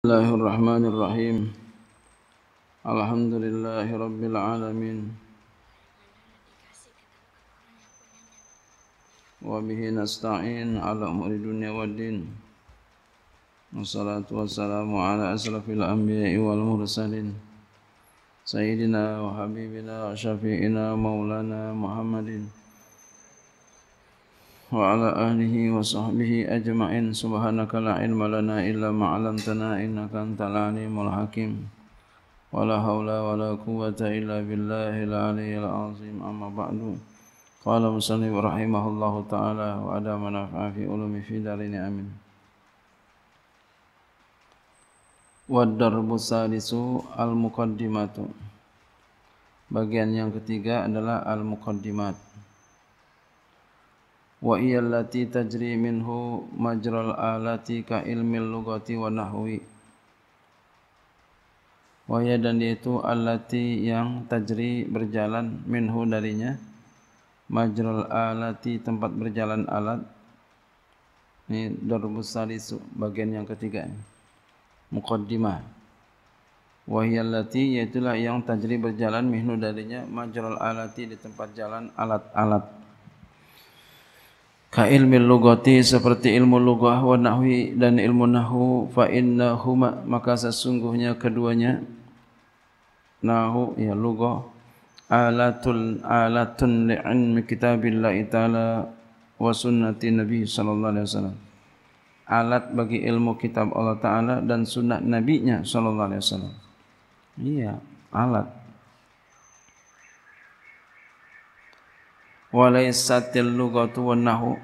الله الرحمن الرحيم الحمد لله رب العالمين وبه نستعين على أمور الدنيا والدين والصلاة والسلام على أسرف الأنبياء والمرسلين سيدنا وحبيبنا وشفيئنا مولانا محمد wa ala alihi wa sahbihi ajma'in subhanaka la ilma lana illa ma'alamtana innaka antal alimul hakim wa la hawla wa la quwata illa billahi la alihi al azim amma ba'du qala musallim rahimahullahu ta'ala wa ada manafa'a fi ulumi fi darini amin wa darbu salisu al muqaddimatu bagian yang ketiga adalah al muqaddimatu wa iya allati tajri minhu majral alati ka ilmi lugati wa nahwi wa iya itu alati yang tajri berjalan minhu darinya majral alati tempat berjalan alat ini darbus salisu bagian yang ketiga muqaddimah wa iya yaitulah yang tajri berjalan minhu darinya majral alati di tempat jalan alat-alat ka ilmi lugati seperti ilmu lugah wa nahwi dan ilmu nahu fa innahuma maka sesungguhnya keduanya nahu ya lugah alatul alatun li ilmi kitabillahi taala wa sunnati nabi sallallahu alaihi wasallam alat bagi ilmu kitab Allah taala dan sunnah nabinya sallallahu alaihi wasallam iya alat walaisatil lugatu wan nahu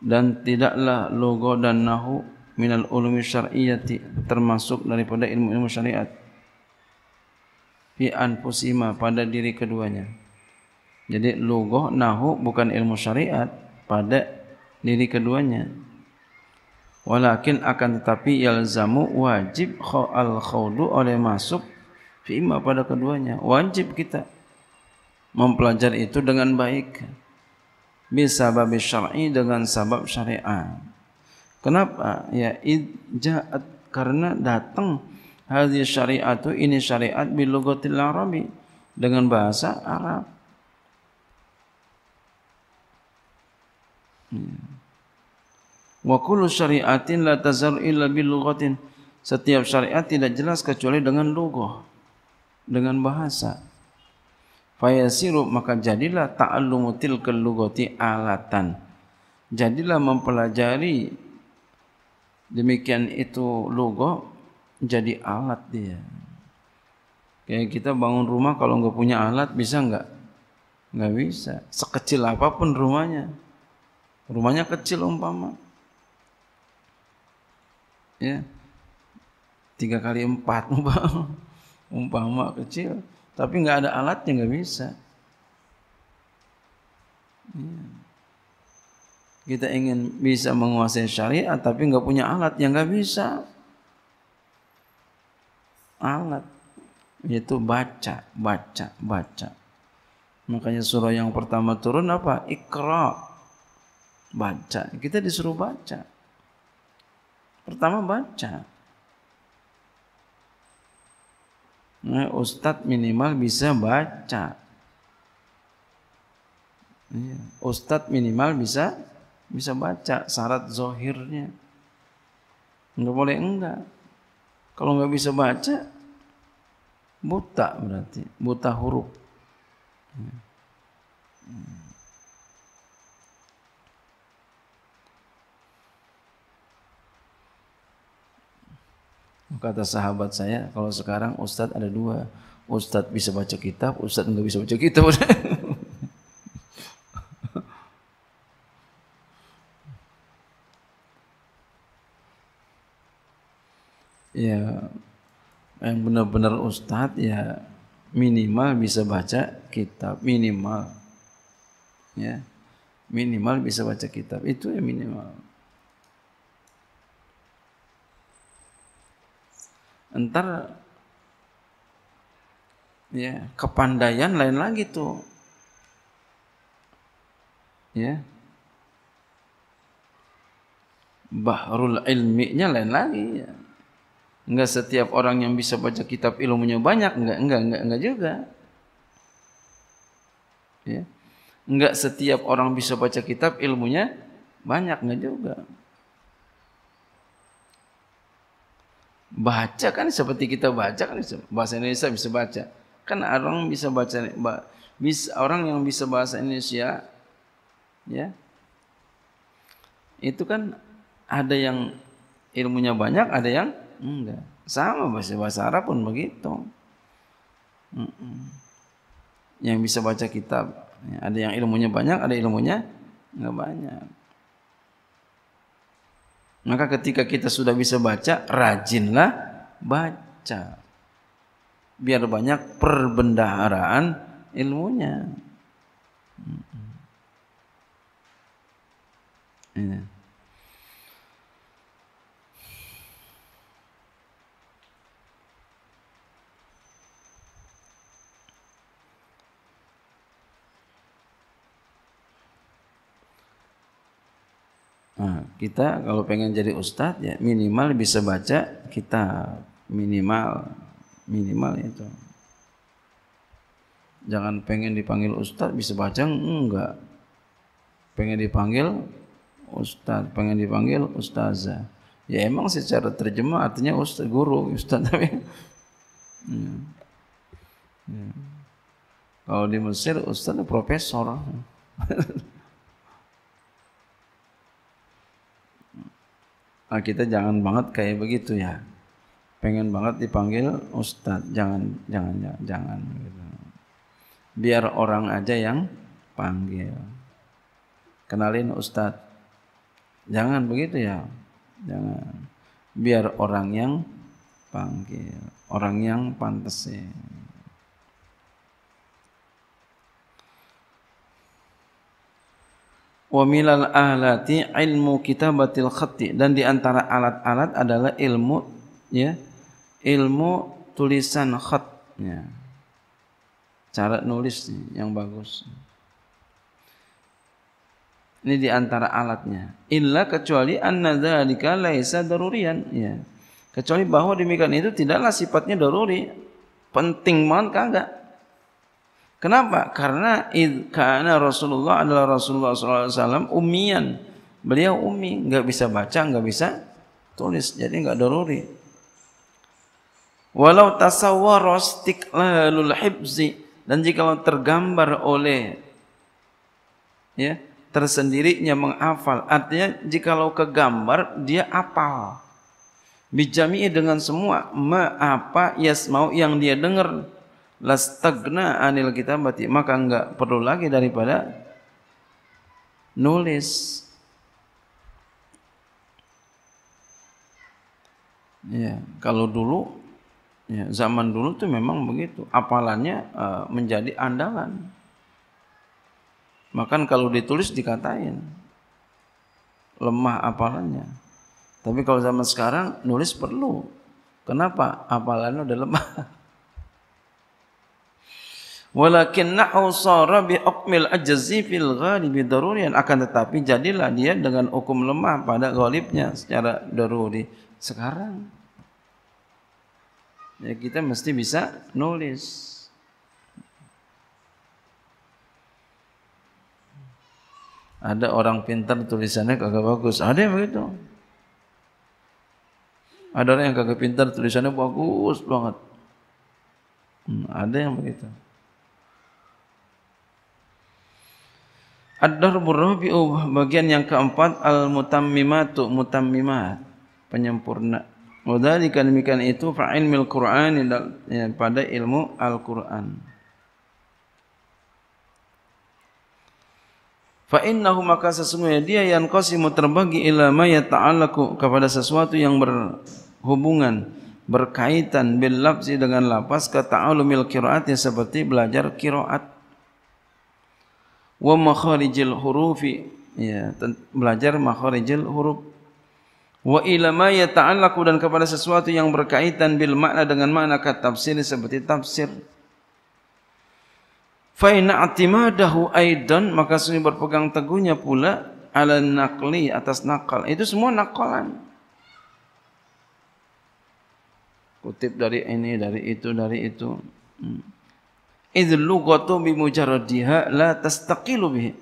dan tidaklah logo dan nahu minal ulumi syar'iyati termasuk daripada ilmu-ilmu syariat fi anfusima pada diri keduanya jadi Lugo nahu bukan ilmu syariat pada diri keduanya Walakin akan tetapi yalzamu wajib khawal khawdu oleh masuk fi fima pada keduanya. Wajib kita mempelajari itu dengan baik. Bisa babi syar'i dengan sabab syari'ah. Kenapa? Ya, ja'at karena datang hadhi syari'atu ini syari'at bilugatil arabi dengan bahasa Arab. Hmm. Wa kullu syari'atin la tazar illa bil lughatin. Setiap syariat tidak jelas kecuali dengan lugah, dengan bahasa. Fayasiru maka jadilah ta'allumu tilkal lughati alatan. Jadilah mempelajari demikian itu lugah jadi alat dia. Kayak kita bangun rumah kalau enggak punya alat bisa enggak? Enggak bisa. Sekecil apapun rumahnya. Rumahnya kecil umpama. ya tiga kali empat umpama umpama kecil tapi nggak ada alatnya nggak bisa ya. kita ingin bisa menguasai syariat tapi nggak punya alat yang nggak bisa alat yaitu baca baca baca makanya surah yang pertama turun apa ikra baca kita disuruh baca Pertama baca. Nah, Ustadz minimal bisa baca. Iya, ustad minimal bisa bisa baca syarat zohirnya. Enggak boleh enggak. Kalau enggak bisa baca, buta berarti, buta huruf. Hmm. Kata sahabat saya, kalau sekarang Ustadz ada dua. Ustadz bisa baca kitab, Ustadz nggak bisa baca kitab. ya yang benar-benar Ustadz ya minimal bisa baca kitab minimal ya minimal bisa baca kitab itu ya minimal ntar ya kepandaian lain lagi tuh ya bahrul ilminya lain lagi ya. Enggak setiap orang yang bisa baca kitab ilmunya banyak, enggak enggak enggak enggak juga. Ya. Enggak setiap orang bisa baca kitab ilmunya banyak enggak juga. baca kan seperti kita baca kan bahasa Indonesia bisa baca kan orang bisa baca bisa orang yang bisa bahasa Indonesia ya itu kan ada yang ilmunya banyak ada yang enggak sama bahasa bahasa Arab pun begitu yang bisa baca kitab ya, ada yang ilmunya banyak ada ilmunya enggak banyak maka ketika kita sudah bisa baca, rajinlah baca. Biar banyak perbendaharaan ilmunya. Hmm. Ini. Iya. Nah, kita kalau pengen jadi ustadz ya minimal bisa baca kita minimal minimal itu. Jangan pengen dipanggil ustadz bisa baca enggak. Pengen dipanggil ustadz, pengen dipanggil ustazah. Ya emang secara terjemah artinya ustaz guru, ustaz tapi. ya. Ya. Kalau di Mesir ustaz profesor. ah, kita jangan banget kayak begitu ya pengen banget dipanggil ustadz jangan jangan jangan, jangan gitu. biar orang aja yang panggil kenalin ustadz jangan begitu ya jangan biar orang yang panggil orang yang pantas ya. wa milal ahlati ilmu kitabatil khatti dan di antara alat-alat adalah ilmu ya ilmu tulisan khat ya. cara nulis yang bagus ini di antara alatnya illa kecuali anna dzalika laisa darurian ya kecuali bahwa demikian itu tidaklah sifatnya daruri penting banget kagak kan? Kenapa? Karena karena Rasulullah adalah Rasulullah SAW umian. Beliau umi, nggak bisa baca, nggak bisa tulis, jadi nggak doruri. Walau tasawwara lahul hibzi dan jikalau tergambar oleh ya tersendirinya menghafal artinya jikalau kegambar dia apal bijami dengan semua ma apa mau yang dia dengar lastagna anil kita kitabati maka enggak perlu lagi daripada nulis ya kalau dulu ya, zaman dulu tuh memang begitu apalannya e, menjadi andalan makan kalau ditulis dikatain lemah apalannya tapi kalau zaman sekarang nulis perlu kenapa apalannya udah lemah Walakin nahu sara bi akmil ajzi fil ghalibi daruriyan akan tetapi jadilah dia dengan hukum lemah pada ghalibnya secara daruri sekarang. Ya kita mesti bisa nulis. Ada orang pintar tulisannya kagak bagus. Ada yang begitu. Ada orang yang kagak pintar tulisannya bagus banget. Hmm, ada yang begitu. Ad-darbur rabi'u bagian yang keempat al-mutammimatu mutammimat penyempurna. Wadzalika demikian itu fa ilmil Qur'an ya, ya, pada ilmu Al-Qur'an. Fa innahu maka sesungguhnya dia yang qasimu terbagi ila ma yata'allaqu kepada sesuatu yang berhubungan berkaitan bil lafzi dengan lafaz kata ulumil qiraat seperti belajar qiraat wa makharijil hurufi ya belajar makharijil huruf wa ila ma yata'allaqu dan kepada sesuatu yang berkaitan bil makna dengan makna kata tafsir seperti tafsir fa inna atimadahu aidan maka sunni berpegang teguhnya pula ala naqli atas nakal itu semua nakalan kutip dari ini dari itu dari itu hmm. Idh lugatu bimujaradiha la tastaqilu bihi.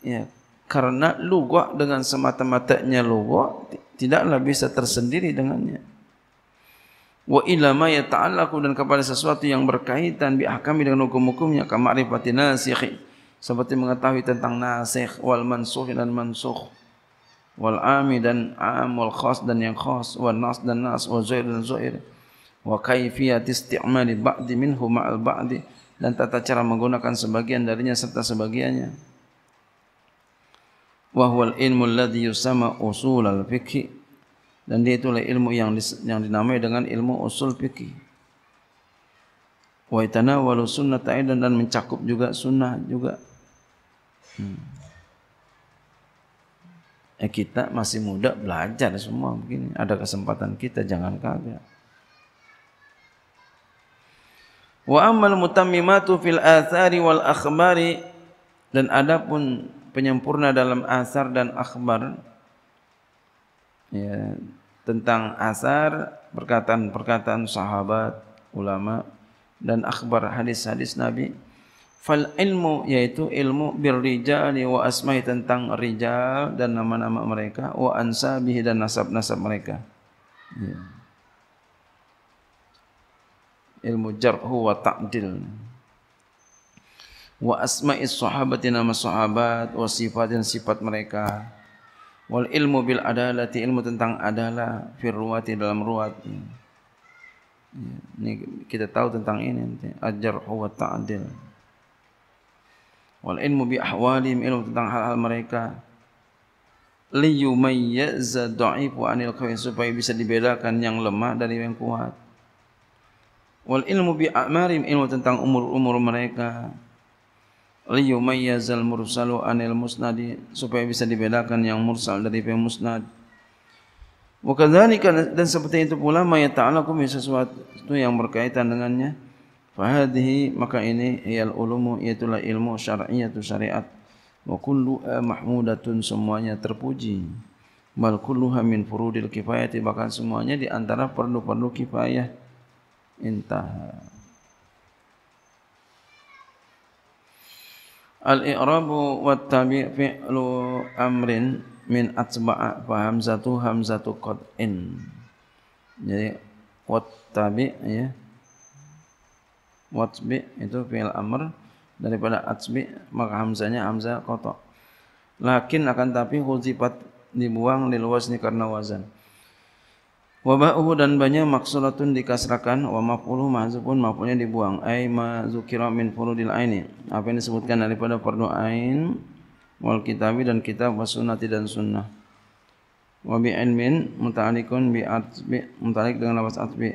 Ya, karena lugah dengan semata-matanya lugah tidaklah bisa tersendiri dengannya. Wa ila ma yata'allaqu dan kepada sesuatu yang berkaitan bi ahkami dengan hukum-hukumnya ka ma'rifatin nasikh. Seperti mengetahui tentang nasikh wal mansukh dan mansukh wal ami dan am wal khas dan yang khas wal nas dan nas wal zair dan zair wa kaifiyat isti'mali ba'di minhu ma'al ba'di dan tata cara menggunakan sebagian darinya serta sebagiannya. Wahwal ilmu ladhi yusama usul al fikhi dan dia itulah ilmu yang yang dinamai dengan ilmu usul fikhi. Wa itana walu sunnah ta'idan dan mencakup juga sunnah juga. Hmm. Eh, kita masih muda belajar semua begini. Ada kesempatan kita jangan kagak. Wa amal mutammimatu fil athari wal akhbari dan ada pun penyempurna dalam asar dan akhbar ya, tentang asar perkataan-perkataan sahabat ulama dan akhbar hadis-hadis nabi fal ilmu yaitu ilmu bir rijal wa asma'i tentang rijal dan nama-nama mereka wa ansabihi dan nasab-nasab mereka Yeah ilmu jarhu wa ta'dil wa asma'i sahabati nama sahabat wa sifat dan sifat mereka wal ilmu bil adalati ilmu tentang adalah fir ruwati dalam ruwat ya, ini kita tahu tentang ini nanti ajar wa ta'dil wal ilmu bi ahwali, ilmu tentang hal-hal mereka li yumayyaz da'if wa anil qawi supaya bisa dibedakan yang lemah dari yang kuat wal ilmu bi amarim ilmu tentang umur-umur mereka liyumayyazal mursalu anil musnadi supaya bisa dibedakan yang mursal dari yang musnad wa kadzalika dan seperti itu pula may ta'alaku min sesuatu yang berkaitan dengannya fa hadhihi maka ini ial ulumu yaitulah ilmu tu syariat wa kullu mahmudatun semuanya terpuji bal kulluha min furudil kifayati bahkan semuanya di antara perlu-perlu kifayah intaha Al-i'rabu wa tabi' fi'lu amrin min atba'a fa hamzatu hamzatu qad'in. Jadi wa tabi' ya. Watbi itu fi'il amr daripada atbi maka hamzanya hamzah kotok. Lakin akan tapi huzifat dibuang lil wazni karena wazan. Wabahu dan banyak maksulatun dikasrakan, wa mafulu mahzupun mafulnya dibuang. Ay mazukira min furudil aini. Apa yang disebutkan daripada fardu ain, wal kitabi dan kitab wa sunnati dan sunnah. Wa bi ilmin muta'alikun bi atbi, muta'alik dengan lafaz atbi.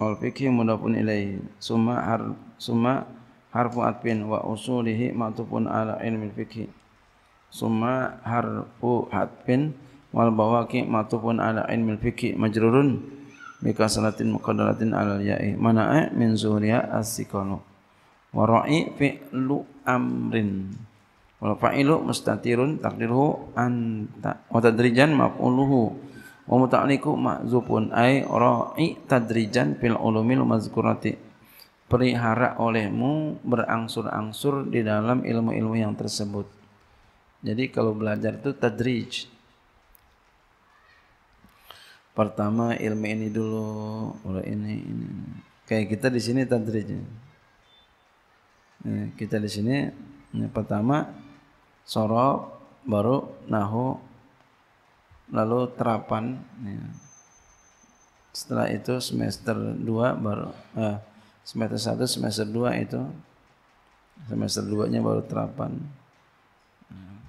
Wal fikhi mudapun ilaih. Summa, har, summa harfu atbin wa usulihi matupun ala ilmin fikhi. Summa harfu atbin. Summa harfu atbin wal bawaki matupun ala ain mil fiki majrurun bika salatin muqaddalatin ala yai mana ai min zuhriya asikalu wa ra'i fi'lu amrin wal fa'ilu mustatirun takdiruhu anta wa tadrijan maf'uluhu wa muta'liku ma'zupun ai ra'i tadrijan fil ulumil mazkurati perihara olehmu berangsur-angsur di dalam ilmu-ilmu yang tersebut. Jadi kalau belajar itu tadrij, pertama ilmu ini dulu kalau ini ini kayak kita di sini tantrinya nah, kita di sini ini pertama sorok baru nahu lalu terapan ya. setelah itu semester dua baru eh, semester satu semester dua itu semester dua nya baru terapan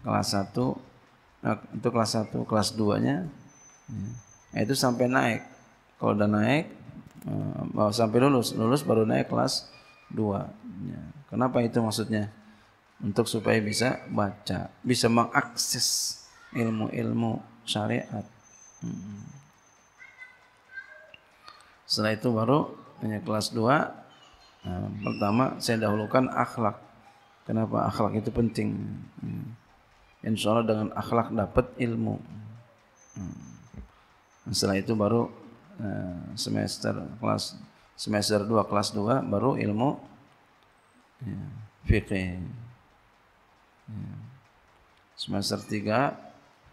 kelas satu nah, itu kelas satu kelas dua nya ya Nah, itu sampai naik. Kalau udah naik, uh, sampai lulus. Lulus baru naik kelas dua. Ya. Kenapa itu maksudnya? Untuk supaya bisa baca. Bisa mengakses ilmu-ilmu syariat. Hmm. Setelah itu baru hanya kelas dua. Nah, pertama saya dahulukan akhlak. Kenapa akhlak itu penting? Hmm. Insya Allah dengan akhlak dapat ilmu. Hmm. Setelah itu baru eh, semester kelas semester 2 kelas 2 baru ilmu ya, fikih. Ya. Semester 3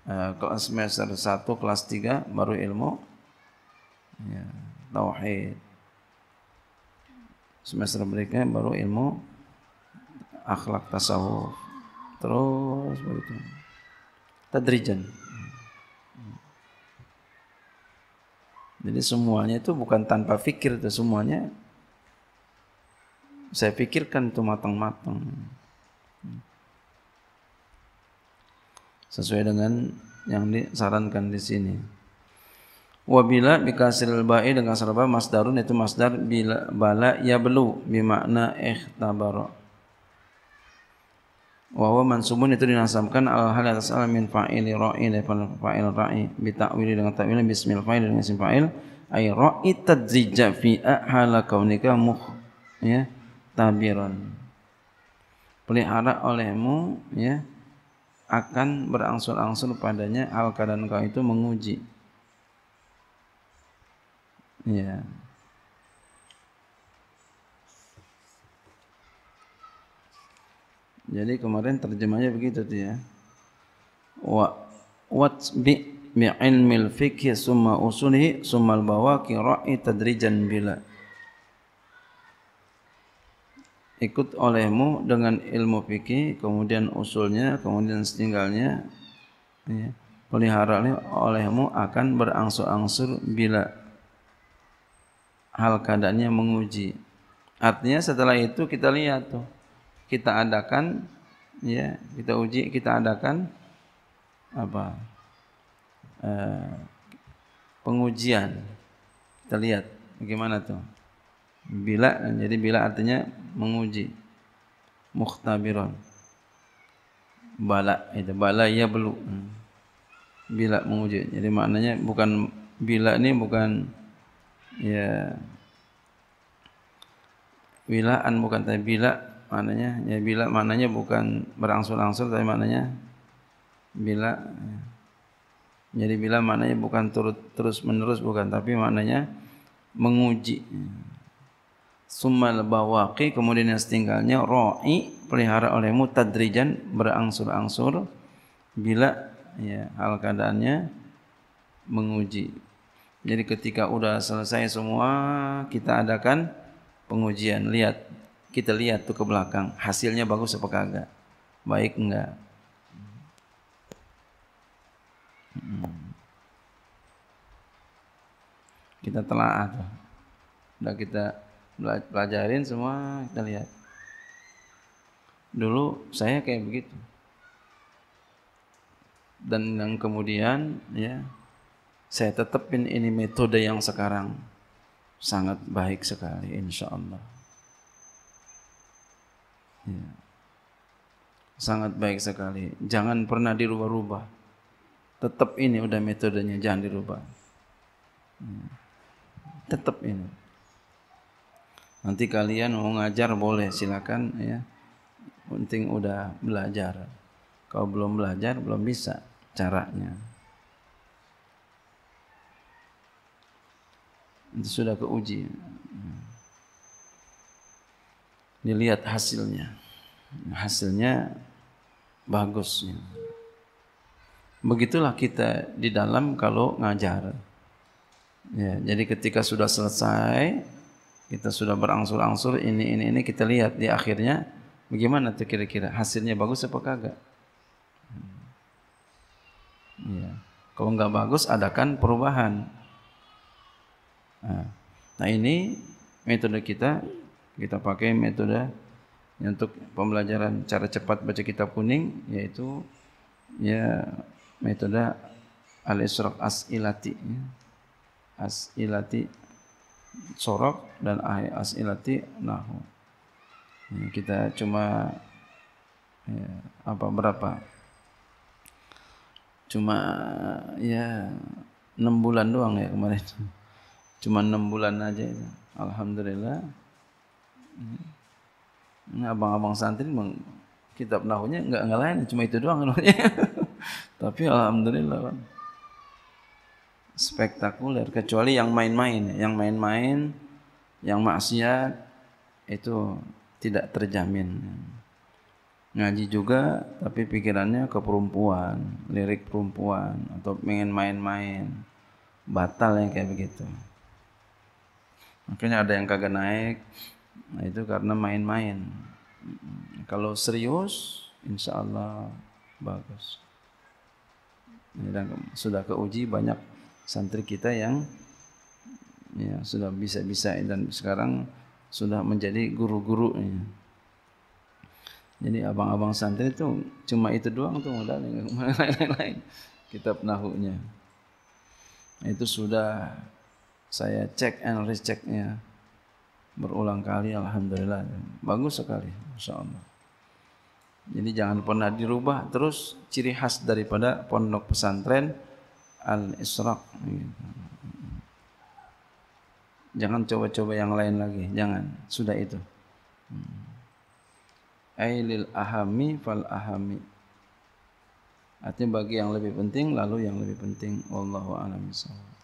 eh, kelas semester 1 kelas 3 baru ilmu ya, tauhid. Semester berikutnya baru ilmu akhlak tasawuf. Terus begitu. Tadrijan. Jadi semuanya itu bukan tanpa fikir itu semuanya saya pikirkan itu matang-matang. Sesuai dengan yang disarankan di sini. Wabila bikasril ba'i dengan sarba masdarun itu masdar bila bala ya belu bimakna ikhtabara huwa mansubun itu dinasabkan al eh, hal atas al min fa'ili ra'i dan fa'il ra'i bi ta'wili dengan ta'wil bismil fa'il dengan isim fa'il ay ra'i tadzija fi ahala kaunika muh ya tabiran pelihara olehmu ya akan berangsur-angsur padanya al keadaan kau itu menguji ya Jadi kemarin terjemahnya begitu tu ya. Wa wat bi bi ilmil fikhi summa usulihi summa al bawaki ra'i tadrijan bila ikut olehmu dengan ilmu fikih kemudian usulnya kemudian setinggalnya ya, pelihara olehmu akan berangsur-angsur bila hal keadaannya menguji artinya setelah itu kita lihat tuh kita adakan ya kita uji kita adakan apa eh, pengujian kita lihat bagaimana tuh bila jadi bila artinya menguji muhtabiron bala itu bala ya belu bila menguji jadi maknanya bukan bila ini bukan ya wilaan bukan tapi bila maknanya ya bila maknanya bukan berangsur-angsur tapi maknanya bila ya, jadi bila maknanya bukan turut terus menerus bukan tapi maknanya menguji summal bawaqi kemudian yang setinggalnya ra'i pelihara olehmu tadrijan berangsur-angsur bila ya hal keadaannya menguji jadi ketika sudah selesai semua kita adakan pengujian lihat kita lihat tuh ke belakang hasilnya bagus apa kagak baik enggak hmm. kita telah tuh udah kita pelajarin semua kita lihat dulu saya kayak begitu dan yang kemudian ya saya tetepin ini metode yang sekarang sangat baik sekali insya Allah Ya. Sangat baik sekali. Jangan pernah dirubah-rubah. Tetap ini udah metodenya, jangan dirubah. Ya. Tetap ini. Nanti kalian mau ngajar boleh, silakan ya. Penting udah belajar. Kalau belum belajar belum bisa caranya. Itu sudah keuji dilihat hasilnya. Hasilnya bagus. Begitulah kita di dalam kalau ngajar. Ya, jadi ketika sudah selesai, kita sudah berangsur-angsur ini ini ini kita lihat di akhirnya bagaimana tuh kira-kira hasilnya bagus apa kagak? Ya. Kalau nggak bagus adakan perubahan. Nah, nah ini metode kita kita pakai metode untuk pembelajaran cara cepat baca kitab kuning yaitu ya metode al-isyraq asilati ya. ilati sorok dan as-ilati nahu ya, kita cuma ya, apa berapa cuma ya enam bulan doang ya kemarin cuma enam bulan aja ya. alhamdulillah abang-abang santri meng, kitab nahunya nggak ngelain cuma itu doang nahunya. tapi alhamdulillah kan. spektakuler kecuali yang main-main yang main-main yang maksiat itu tidak terjamin ngaji juga tapi pikirannya ke perempuan lirik perempuan atau pengen main-main batal yang kayak begitu makanya ada yang kagak naik Nah, itu karena main-main. Kalau serius, insya Allah bagus. Dan sudah keuji banyak santri kita yang ya sudah bisa-bisa dan sekarang sudah menjadi guru-guru. Jadi abang-abang santri itu cuma itu doang tuh yang lain-lain. Kitab nahunya. Itu sudah saya cek and rechecknya berulang kali alhamdulillah bagus sekali Masya Allah jadi jangan pernah dirubah terus ciri khas daripada pondok pesantren al israk jangan coba-coba yang lain lagi jangan sudah itu ailil ahami fal ahami artinya bagi yang lebih penting lalu yang lebih penting wallahu a'lam insyaallah